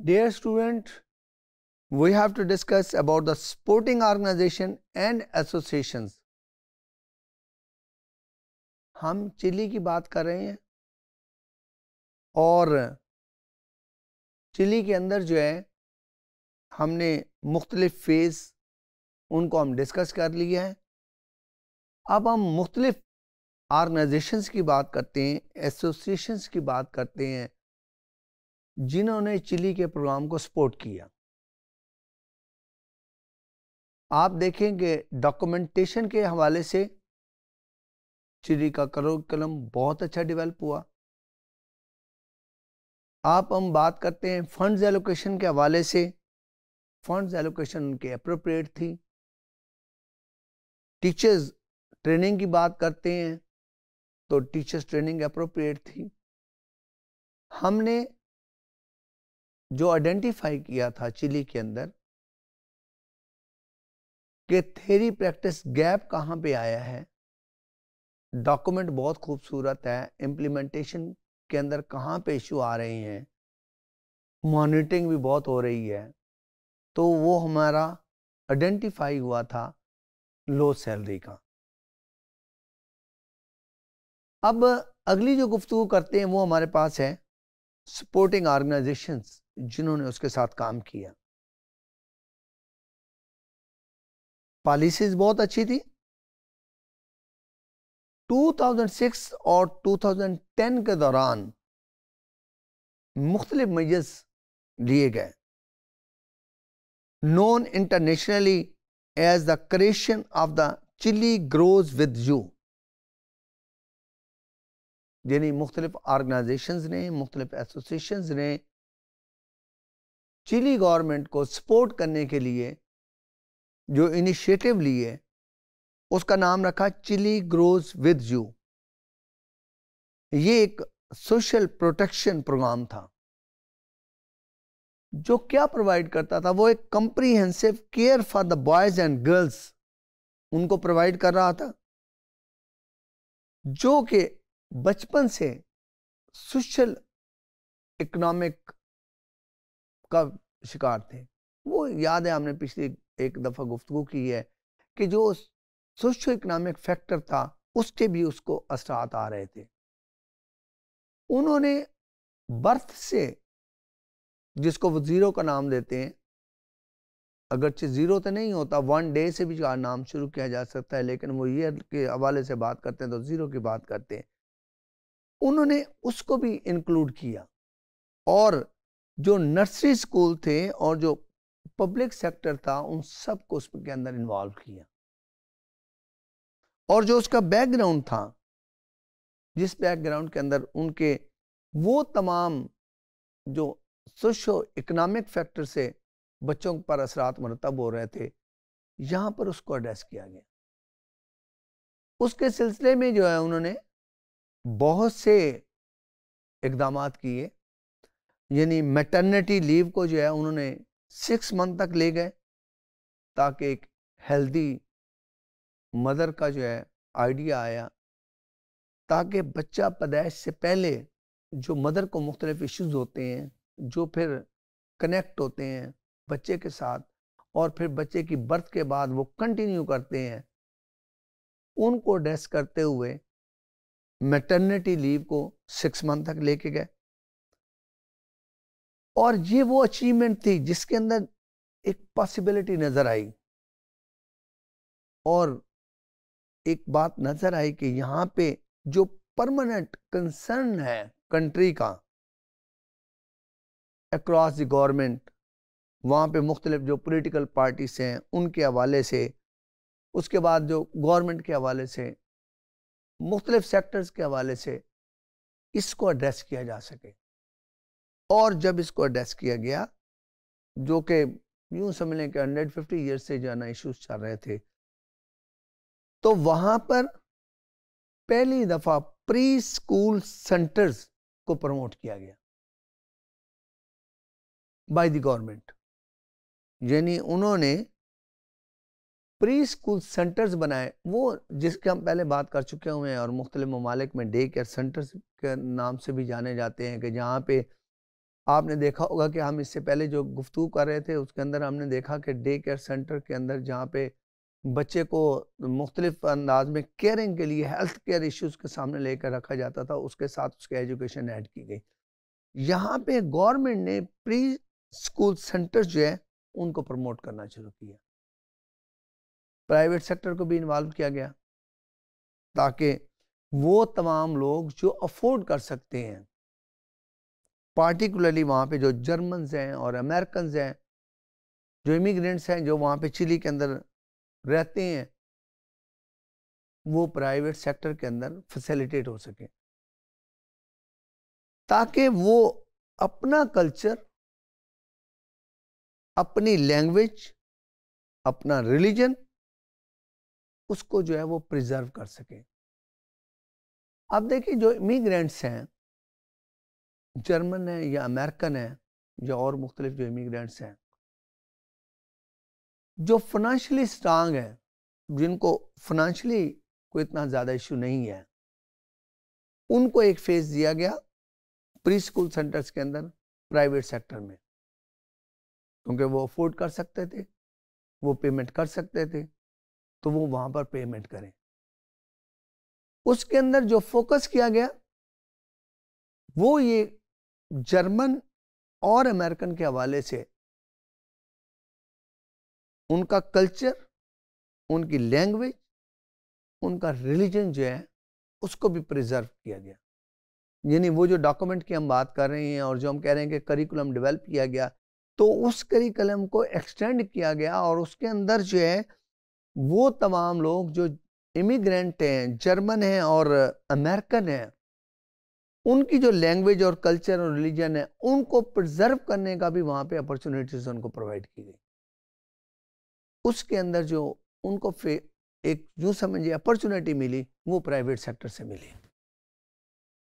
Dear student, we have to discuss about the sporting organization and associations. हम चिली की बात कर रहे हैं और चिली के अंदर जो है हमने मुख्तलिफ फेज़ उनको हम डिस्कस कर लिया है अब हम मुख्तलिफ ऑर्गेनाइजेशंस की बात करते हैं एसोसिएशंस की बात करते हैं जिन्होंने चिली के प्रोग्राम को सपोर्ट किया आप देखेंगे डॉक्यूमेंटेशन के हवाले से चिली का कलम बहुत अच्छा डेवलप हुआ आप हम बात करते हैं फंड्स एलोकेशन के हवाले से फंड्स एलोकेशन उनके अप्रोप्रिएट थी टीचर्स ट्रेनिंग की बात करते हैं तो टीचर्स ट्रेनिंग अप्रोप्रिएट थी हमने जो आइडेंटिफाई किया था चिली के अंदर कि थेरी प्रैक्टिस गैप कहाँ पे आया है डॉक्यूमेंट बहुत खूबसूरत है इम्प्लीमेंटेशन के अंदर कहाँ पे इशू आ रहे हैं मॉनिटरिंग भी बहुत हो रही है तो वो हमारा आइडेंटिफाई हुआ था लो सैलरी का अब अगली जो गुफ्तु करते हैं वो हमारे पास है सपोर्टिंग ऑर्गेनाइजेशंस जिन्होंने उसके साथ काम किया पॉलिसीज बहुत अच्छी थी 2006 और 2010 के दौरान मुख्तलिफ मजस लिए गए non internationally as the creation of the chili grows with you यानी मुख्तलिफ ऑर्गेनाइजेशन ने मुख्तलिफ एसोसिएशन ने चिली गवर्नमेंट को सपोर्ट करने के लिए जो इनिशिएटिव लिए उसका नाम रखा चिली ग्रोज विद यू ये एक सोशल प्रोटेक्शन प्रोग्राम था जो क्या प्रोवाइड करता था वो एक comprehensive care for the boys and girls उनको प्रोवाइड कर रहा था जो कि बचपन से सोशल इकोनॉमिक का शिकार थे वो याद है हमने पिछली एक दफ़ा गुफ्तु की है कि जो सोशो इकनॉमिक फैक्टर था उसके भी उसको असरात आ रहे थे उन्होंने बर्थ से जिसको वो ज़ीरो का नाम देते हैं अगरचे ज़ीरो तो नहीं होता वन डे से भी जो नाम शुरू किया जा सकता है लेकिन वो ईयर के हवाले से बात करते हैं तो ज़ीरो की बात करते हैं उन्होंने उसको भी इंक्लूड किया और जो नर्सरी स्कूल थे और जो पब्लिक सेक्टर था उन सबको उसके अंदर इन्वॉल्व किया और जो उसका बैकग्राउंड था जिस बैकग्राउंड के अंदर उनके वो तमाम जो सोशो इकोनॉमिक फैक्टर से बच्चों पर असरात मरतब हो रहे थे यहाँ पर उसको एड्रेस किया गया उसके सिलसिले में जो है उन्होंने बहुत से इकदाम किए यानी मैटर्निटी लीव को जो है उन्होंने सिक्स मंथ तक ले गए ताकि एक हेल्दी मदर का जो है आइडिया आया ताकि बच्चा पैदाइश से पहले जो मदर को मुख्तलिफ इश्यूज होते हैं जो फिर कनेक्ट होते हैं बच्चे के साथ और फिर बच्चे की बर्थ के बाद वो कंटिन्यू करते हैं उनको एड्रेस करते हुए मैटर्निटी लीव को सिक्स मंथ तक लेके गए और ये वो अचीवमेंट थी जिसके अंदर एक पॉसिबिलिटी नज़र आई और एक बात नज़र आई कि यहाँ पे जो परमानेंट कंसर्न है कंट्री का अक्रॉस द गवर्नमेंट वहाँ पे मुख्तलिफ जो पॉलिटिकल पार्टीज हैं उनके हवाले से उसके बाद जो गवर्नमेंट के हवाले से मुख्तलिफ सेक्टर्स के हवाले से इसको एड्रेस किया जा सके और जब इसको एड्रेस किया गया जो कि यूं समझ लें कि हंड्रेड फिफ्टी ईयर्स से जाना इश्यूज चल रहे थे तो वहां पर पहली दफा प्री स्कूल सेंटर्स को प्रमोट किया गया बाय द गवर्नमेंट यानी उन्होंने प्री स्कूल सेंटर्स बनाए वो जिसके हम पहले बात कर चुके हुए हैं और मुख्तलि ममालिक में डे केयर सेंटर्स के नाम से भी जाने जाते हैं कि जहाँ पे आपने देखा होगा कि हम इससे पहले जो गुफ्तु कर रहे थे उसके अंदर हमने देखा कि डे केयर सेंटर के अंदर जहाँ पे बच्चे को मुख्तलिफ अंदाज में केयरिंग के लिए हेल्थ केयर इश्यूज़ के सामने लेकर रखा जाता था उसके साथ उसके एजुकेशन ऐड की गई यहाँ पे गवर्नमेंट ने प्री स्कूल सेंटर्स जो है उनको प्रमोट करना शुरू किया प्राइवेट सेक्टर को भी इन्वॉल्व किया गया ताकि वो तमाम लोग जो अफोर्ड कर सकते हैं पार्टिकुलरली वहाँ पे जो जर्मन हैं और अमेरिकन हैं जो इमिग्रेंट्स हैं जो वहाँ पे चिली के अंदर रहते हैं वो प्राइवेट सेक्टर के अंदर फैसिलिटेट हो सके ताकि वो अपना कल्चर अपनी लैंग्वेज अपना रिलीजन उसको जो है वो प्रिजर्व कर सके अब देखिए जो इमिग्रेंट्स हैं जर्मन है या अमेरिकन है या और मुख्तलिफ जो इमिग्रेंट्स हैं जो फाइनेंशियली स्ट्रांग हैं जिनको फाइनेंशियली कोई इतना ज़्यादा इशू नहीं है उनको एक फेज दिया गया प्री स्कूल सेंटर्स के अंदर प्राइवेट सेक्टर में क्योंकि वो अफोर्ड कर सकते थे वो पेमेंट कर सकते थे तो वो वहाँ पर पेमेंट करें उसके अंदर जो फोकस किया गया वो ये जर्मन और अमेरिकन के हवाले से उनका कल्चर उनकी लैंग्वेज उनका रिलीजन जो है उसको भी प्रिजर्व किया गया यानी वो जो डॉक्यूमेंट की हम बात कर रहे हैं और जो हम कह रहे हैं कि करिकुलम डेवलप किया गया तो उस करिकुलम को एक्सटेंड किया गया और उसके अंदर जो है वो तमाम लोग जो इमिग्रेंट हैं जर्मन हैं और अमेरिकन हैं उनकी जो लैंग्वेज और कल्चर और रिलीजन है उनको प्रिजर्व करने का भी वहाँ पे अपॉर्चुनिटीज उनको प्रोवाइड की गई उसके अंदर जो उनको एक जो समझिए अपॉर्चुनिटी मिली वो प्राइवेट सेक्टर से मिली